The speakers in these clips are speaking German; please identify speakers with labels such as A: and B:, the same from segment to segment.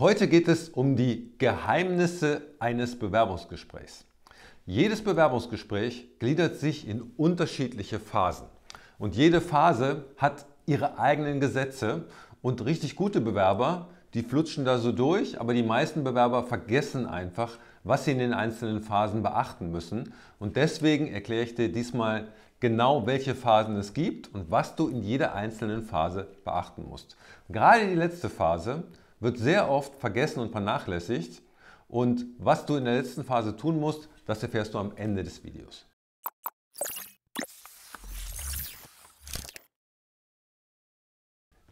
A: Heute geht es um die Geheimnisse eines Bewerbungsgesprächs. Jedes Bewerbungsgespräch gliedert sich in unterschiedliche Phasen. Und jede Phase hat ihre eigenen Gesetze. Und richtig gute Bewerber, die flutschen da so durch, aber die meisten Bewerber vergessen einfach, was sie in den einzelnen Phasen beachten müssen. Und deswegen erkläre ich dir diesmal genau, welche Phasen es gibt und was du in jeder einzelnen Phase beachten musst. Gerade die letzte Phase wird sehr oft vergessen und vernachlässigt. Und was du in der letzten Phase tun musst, das erfährst du am Ende des Videos.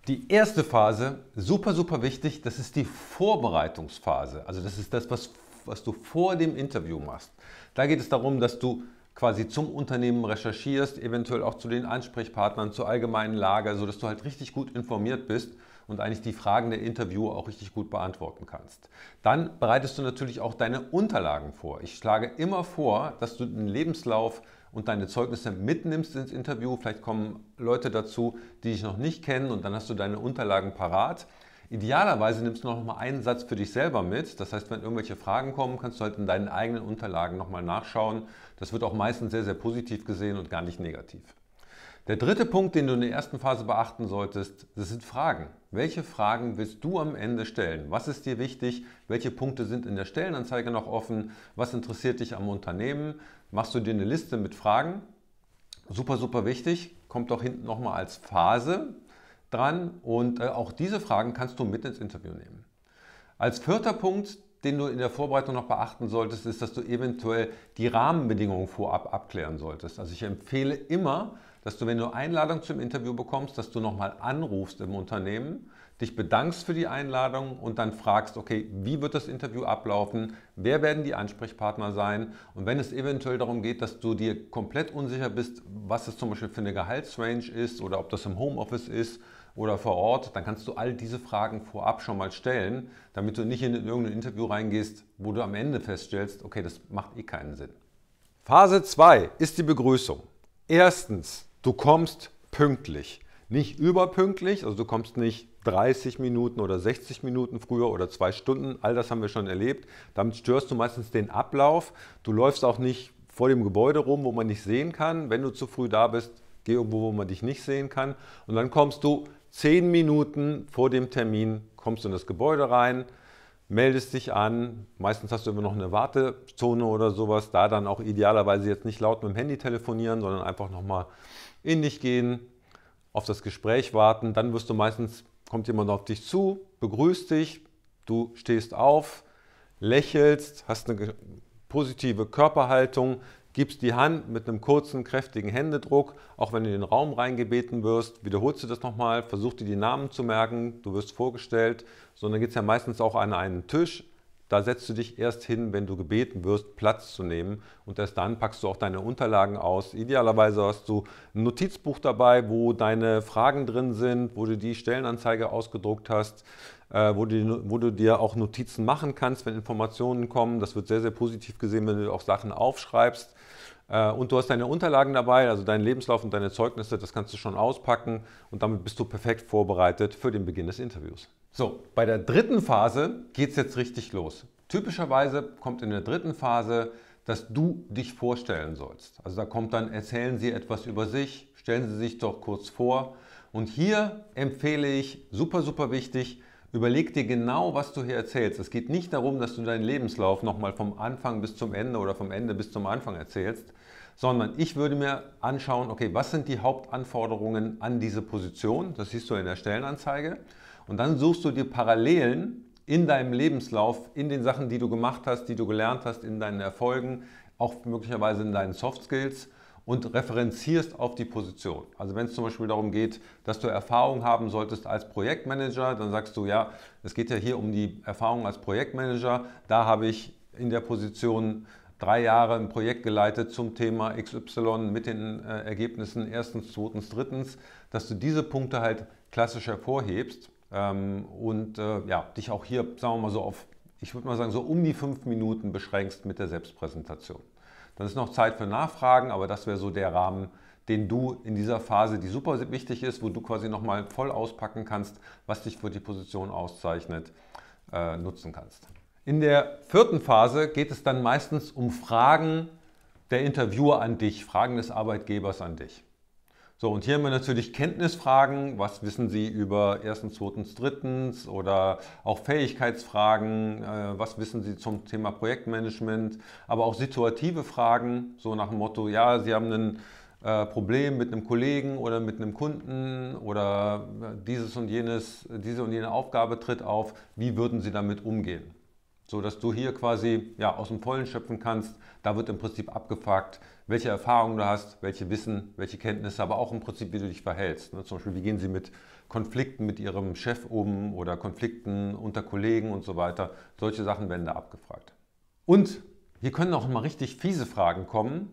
A: Die erste Phase, super, super wichtig, das ist die Vorbereitungsphase. Also das ist das, was, was du vor dem Interview machst. Da geht es darum, dass du quasi zum Unternehmen recherchierst, eventuell auch zu den Ansprechpartnern, zur allgemeinen Lage, sodass du halt richtig gut informiert bist und eigentlich die Fragen der Interviewer auch richtig gut beantworten kannst. Dann bereitest du natürlich auch deine Unterlagen vor. Ich schlage immer vor, dass du den Lebenslauf und deine Zeugnisse mitnimmst ins Interview. Vielleicht kommen Leute dazu, die dich noch nicht kennen und dann hast du deine Unterlagen parat. Idealerweise nimmst du noch mal einen Satz für dich selber mit. Das heißt, wenn irgendwelche Fragen kommen, kannst du halt in deinen eigenen Unterlagen noch mal nachschauen. Das wird auch meistens sehr, sehr positiv gesehen und gar nicht negativ. Der dritte Punkt, den du in der ersten Phase beachten solltest, das sind Fragen. Welche Fragen willst du am Ende stellen? Was ist dir wichtig? Welche Punkte sind in der Stellenanzeige noch offen? Was interessiert dich am Unternehmen? Machst du dir eine Liste mit Fragen? Super, super wichtig. Kommt auch hinten nochmal als Phase dran. Und äh, auch diese Fragen kannst du mit ins Interview nehmen. Als vierter Punkt, den du in der Vorbereitung noch beachten solltest, ist, dass du eventuell die Rahmenbedingungen vorab abklären solltest. Also ich empfehle immer, dass du, wenn du Einladung zum Interview bekommst, dass du nochmal anrufst im Unternehmen, dich bedankst für die Einladung und dann fragst, okay, wie wird das Interview ablaufen, wer werden die Ansprechpartner sein und wenn es eventuell darum geht, dass du dir komplett unsicher bist, was es zum Beispiel für eine Gehaltsrange ist oder ob das im Homeoffice ist oder vor Ort, dann kannst du all diese Fragen vorab schon mal stellen, damit du nicht in irgendein Interview reingehst, wo du am Ende feststellst, okay, das macht eh keinen Sinn. Phase 2 ist die Begrüßung. Erstens, Du kommst pünktlich. Nicht überpünktlich, also du kommst nicht 30 Minuten oder 60 Minuten früher oder zwei Stunden, all das haben wir schon erlebt. Damit störst du meistens den Ablauf. Du läufst auch nicht vor dem Gebäude rum, wo man dich sehen kann. Wenn du zu früh da bist, geh irgendwo, wo man dich nicht sehen kann. Und dann kommst du zehn Minuten vor dem Termin, kommst du in das Gebäude rein, meldest dich an. Meistens hast du immer noch eine Wartezone oder sowas. Da dann auch idealerweise jetzt nicht laut mit dem Handy telefonieren, sondern einfach nochmal in dich gehen, auf das Gespräch warten. Dann wirst du meistens, kommt jemand auf dich zu, begrüßt dich, du stehst auf, lächelst, hast eine positive Körperhaltung, gibst die Hand mit einem kurzen, kräftigen Händedruck, auch wenn du in den Raum reingebeten wirst, wiederholst du das nochmal, versuch dir die Namen zu merken, du wirst vorgestellt, sondern geht es ja meistens auch an einen Tisch. Da setzt du dich erst hin, wenn du gebeten wirst, Platz zu nehmen. Und erst dann packst du auch deine Unterlagen aus. Idealerweise hast du ein Notizbuch dabei, wo deine Fragen drin sind, wo du die Stellenanzeige ausgedruckt hast. Äh, wo du, wo, du, dir auch Notizen machen kannst, wenn Informationen kommen. Das wird sehr, sehr positiv gesehen, wenn du auch Sachen aufschreibst. Äh, und du hast deine Unterlagen dabei, also deinen Lebenslauf und deine Zeugnisse, das kannst du schon auspacken und damit bist du perfekt vorbereitet für den Beginn des Interviews. So, bei der dritten Phase geht es jetzt richtig los. Typischerweise kommt in der dritten Phase, dass du dich vorstellen sollst. Also da kommt dann, erzählen Sie etwas über sich, stellen Sie sich doch kurz vor. Und hier empfehle ich, super, super wichtig, Überleg dir genau, was du hier erzählst. Es geht nicht darum, dass du deinen Lebenslauf nochmal vom Anfang bis zum Ende oder vom Ende bis zum Anfang erzählst, sondern ich würde mir anschauen, okay, was sind die Hauptanforderungen an diese Position? Das siehst du in der Stellenanzeige. Und dann suchst du dir Parallelen in deinem Lebenslauf, in den Sachen, die du gemacht hast, die du gelernt hast, in deinen Erfolgen, auch möglicherweise in deinen Soft Skills und referenzierst auf die Position. Also wenn es zum Beispiel darum geht, dass du Erfahrung haben solltest als Projektmanager, dann sagst du ja, es geht ja hier um die Erfahrung als Projektmanager. Da habe ich in der Position drei Jahre ein Projekt geleitet zum Thema XY mit den äh, Ergebnissen erstens, zweitens, drittens, dass du diese Punkte halt klassisch hervorhebst ähm, und äh, ja, dich auch hier, sagen wir mal so auf, ich würde mal sagen, so um die fünf Minuten beschränkst mit der Selbstpräsentation. Dann ist noch Zeit für Nachfragen, aber das wäre so der Rahmen, den du in dieser Phase, die super wichtig ist, wo du quasi nochmal voll auspacken kannst, was dich für die Position auszeichnet, äh, nutzen kannst. In der vierten Phase geht es dann meistens um Fragen der Interviewer an dich, Fragen des Arbeitgebers an dich. So, und hier haben wir natürlich Kenntnisfragen. Was wissen Sie über erstens, zweitens, drittens oder auch Fähigkeitsfragen? Äh, was wissen Sie zum Thema Projektmanagement? Aber auch situative Fragen, so nach dem Motto, ja, Sie haben ein äh, Problem mit einem Kollegen oder mit einem Kunden oder äh, dieses und jenes, diese und jene Aufgabe tritt auf. Wie würden Sie damit umgehen? so dass du hier quasi ja, aus dem Vollen schöpfen kannst. Da wird im Prinzip abgefragt, welche Erfahrungen du hast, welche Wissen, welche Kenntnisse, aber auch im Prinzip, wie du dich verhältst. Ne? Zum Beispiel, wie gehen sie mit Konflikten mit ihrem Chef um oder Konflikten unter Kollegen und so weiter. Solche Sachen werden da abgefragt. Und hier können auch mal richtig fiese Fragen kommen.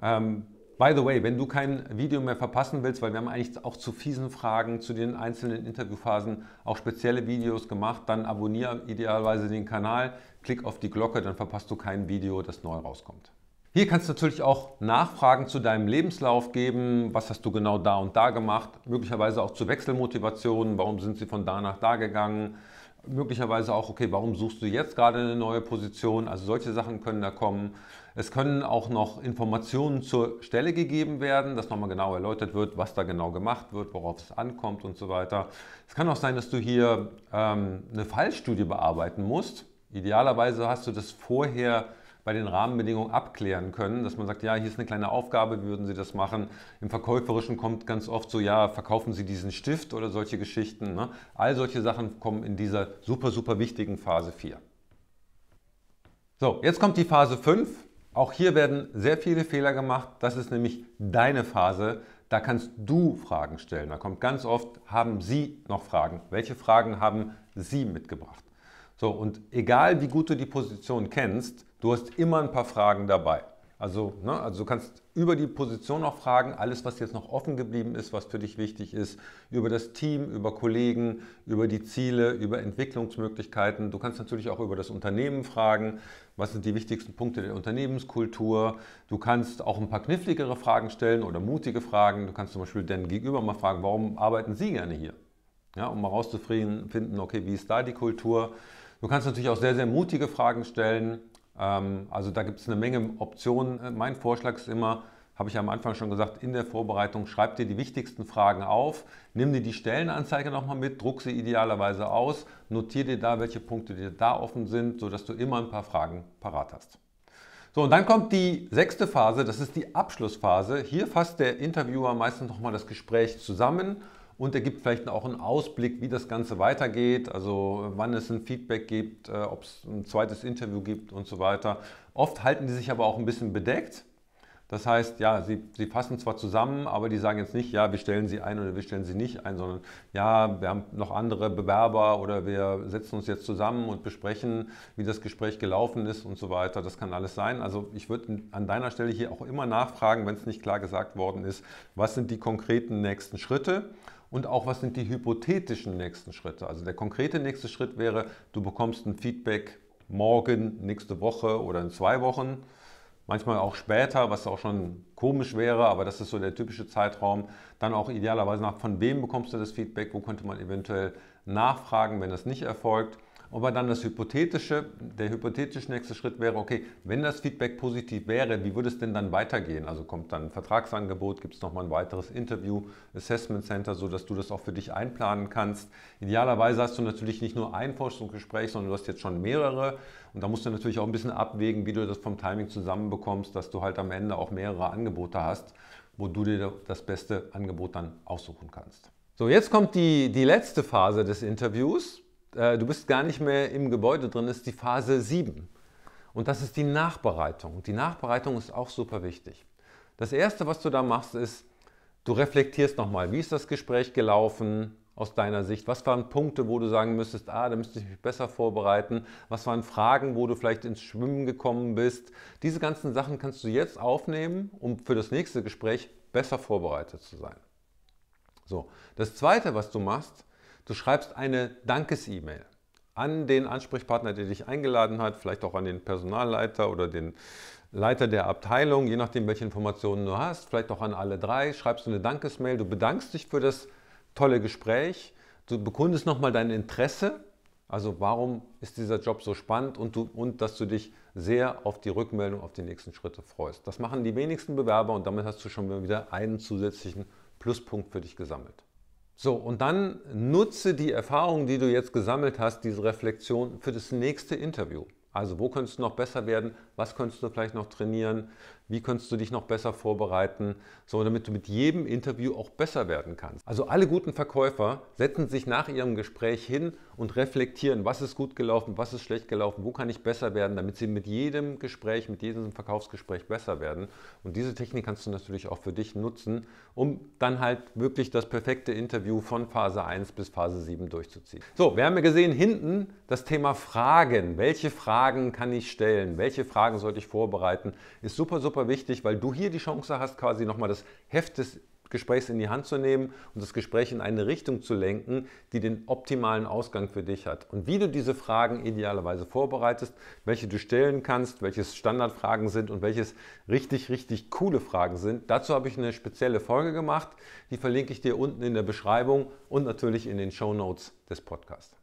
A: Ähm, By the way, wenn du kein Video mehr verpassen willst, weil wir haben eigentlich auch zu fiesen Fragen, zu den einzelnen Interviewphasen auch spezielle Videos gemacht, dann abonniere idealerweise den Kanal, klick auf die Glocke, dann verpasst du kein Video, das neu rauskommt. Hier kannst du natürlich auch Nachfragen zu deinem Lebenslauf geben. Was hast du genau da und da gemacht? Möglicherweise auch zu Wechselmotivationen. Warum sind sie von da nach da gegangen? Möglicherweise auch, okay, warum suchst du jetzt gerade eine neue Position? Also solche Sachen können da kommen. Es können auch noch Informationen zur Stelle gegeben werden, dass nochmal genau erläutert wird, was da genau gemacht wird, worauf es ankommt und so weiter. Es kann auch sein, dass du hier ähm, eine Fallstudie bearbeiten musst. Idealerweise hast du das vorher bei den Rahmenbedingungen abklären können, dass man sagt, ja, hier ist eine kleine Aufgabe, wie würden Sie das machen? Im Verkäuferischen kommt ganz oft so, ja, verkaufen Sie diesen Stift oder solche Geschichten. Ne? All solche Sachen kommen in dieser super, super wichtigen Phase 4. So, jetzt kommt die Phase 5. Auch hier werden sehr viele Fehler gemacht. Das ist nämlich deine Phase. Da kannst du Fragen stellen. Da kommt ganz oft, haben Sie noch Fragen? Welche Fragen haben Sie mitgebracht? So, und egal wie gut du die Position kennst, du hast immer ein paar Fragen dabei. Also, ne, also du kannst über die Position noch fragen, alles, was jetzt noch offen geblieben ist, was für dich wichtig ist, über das Team, über Kollegen, über die Ziele, über Entwicklungsmöglichkeiten. Du kannst natürlich auch über das Unternehmen fragen, was sind die wichtigsten Punkte der Unternehmenskultur. Du kannst auch ein paar kniffligere Fragen stellen oder mutige Fragen. Du kannst zum Beispiel deinen Gegenüber mal fragen, warum arbeiten Sie gerne hier? Ja, um mal rauszufinden, okay, wie ist da die Kultur? Du kannst natürlich auch sehr, sehr mutige Fragen stellen. Ähm, also da gibt es eine Menge Optionen. Äh, mein Vorschlag ist immer, habe ich am Anfang schon gesagt, in der Vorbereitung schreib dir die wichtigsten Fragen auf, nimm dir die Stellenanzeige nochmal mit, druck sie idealerweise aus, notiere dir da, welche Punkte dir da offen sind, sodass du immer ein paar Fragen parat hast. So, und dann kommt die sechste Phase, das ist die Abschlussphase. Hier fasst der Interviewer meistens nochmal das Gespräch zusammen und er gibt vielleicht auch einen Ausblick, wie das Ganze weitergeht, also wann es ein Feedback gibt, äh, ob es ein zweites Interview gibt und so weiter. Oft halten die sich aber auch ein bisschen bedeckt. Das heißt, ja, sie, sie fassen zwar zusammen, aber die sagen jetzt nicht, ja, wir stellen sie ein oder wir stellen sie nicht ein, sondern ja, wir haben noch andere Bewerber oder wir setzen uns jetzt zusammen und besprechen, wie das Gespräch gelaufen ist und so weiter. Das kann alles sein. Also ich würde an deiner Stelle hier auch immer nachfragen, wenn es nicht klar gesagt worden ist, was sind die konkreten nächsten Schritte und auch was sind die hypothetischen nächsten Schritte. Also der konkrete nächste Schritt wäre, du bekommst ein Feedback morgen, nächste Woche oder in zwei Wochen, manchmal auch später, was auch schon komisch wäre, aber das ist so der typische Zeitraum. Dann auch idealerweise nach, von wem bekommst du das Feedback, wo könnte man eventuell nachfragen, wenn das nicht erfolgt. Aber dann das hypothetische, der hypothetische nächste Schritt wäre, okay, wenn das Feedback positiv wäre, wie würde es denn dann weitergehen? Also kommt dann ein Vertragsangebot, gibt es nochmal ein weiteres Interview, Assessment Center, sodass du das auch für dich einplanen kannst. Idealerweise hast du natürlich nicht nur ein Forschungsgespräch, sondern du hast jetzt schon mehrere. Und da musst du natürlich auch ein bisschen abwägen, wie du das vom Timing zusammenbekommst, dass du halt am Ende auch mehrere Angebote hast, wo du dir das beste Angebot dann aussuchen kannst. So, jetzt kommt die, die letzte Phase des Interviews. Äh, du bist gar nicht mehr im Gebäude drin, ist die Phase 7. Und das ist die Nachbereitung. Und Die Nachbereitung ist auch super wichtig. Das Erste, was du da machst, ist, du reflektierst nochmal, wie ist das Gespräch gelaufen aus deiner Sicht? Was waren Punkte, wo du sagen müsstest, ah, da müsste ich mich besser vorbereiten? Was waren Fragen, wo du vielleicht ins Schwimmen gekommen bist? Diese ganzen Sachen kannst du jetzt aufnehmen, um für das nächste Gespräch besser vorbereitet zu sein. So, das Zweite, was du machst, Du schreibst eine Dankes-E-Mail an den Ansprechpartner, der dich eingeladen hat, vielleicht auch an den Personalleiter oder den Leiter der Abteilung, je nachdem, welche Informationen du hast, vielleicht auch an alle drei, schreibst du eine Dankes-Mail, du bedankst dich für das tolle Gespräch, du bekundest nochmal dein Interesse, also warum ist dieser Job so spannend und, du, und dass du dich sehr auf die Rückmeldung, auf die nächsten Schritte freust. Das machen die wenigsten Bewerber und damit hast du schon wieder einen zusätzlichen Pluspunkt für dich gesammelt. So, und dann nutze die Erfahrung, die du jetzt gesammelt hast, diese Reflexion für das nächste Interview. Also wo könntest du noch besser werden? Was könntest du vielleicht noch trainieren? Wie könntest du dich noch besser vorbereiten, so damit du mit jedem Interview auch besser werden kannst? Also alle guten Verkäufer setzen sich nach ihrem Gespräch hin und reflektieren, was ist gut gelaufen, was ist schlecht gelaufen, wo kann ich besser werden, damit sie mit jedem Gespräch, mit jedem Verkaufsgespräch besser werden. Und diese Technik kannst du natürlich auch für dich nutzen, um dann halt wirklich das perfekte Interview von Phase 1 bis Phase 7 durchzuziehen. So, wir haben ja gesehen hinten das Thema Fragen. Welche Fragen kann ich stellen? Welche Fragen sollte ich vorbereiten? Ist super, super super wichtig, weil du hier die Chance hast, quasi nochmal das Heft des Gesprächs in die Hand zu nehmen und das Gespräch in eine Richtung zu lenken, die den optimalen Ausgang für dich hat. Und wie du diese Fragen idealerweise vorbereitest, welche du stellen kannst, welches Standardfragen sind und welches richtig, richtig coole Fragen sind, dazu habe ich eine spezielle Folge gemacht. Die verlinke ich dir unten in der Beschreibung und natürlich in den Show Notes des Podcasts.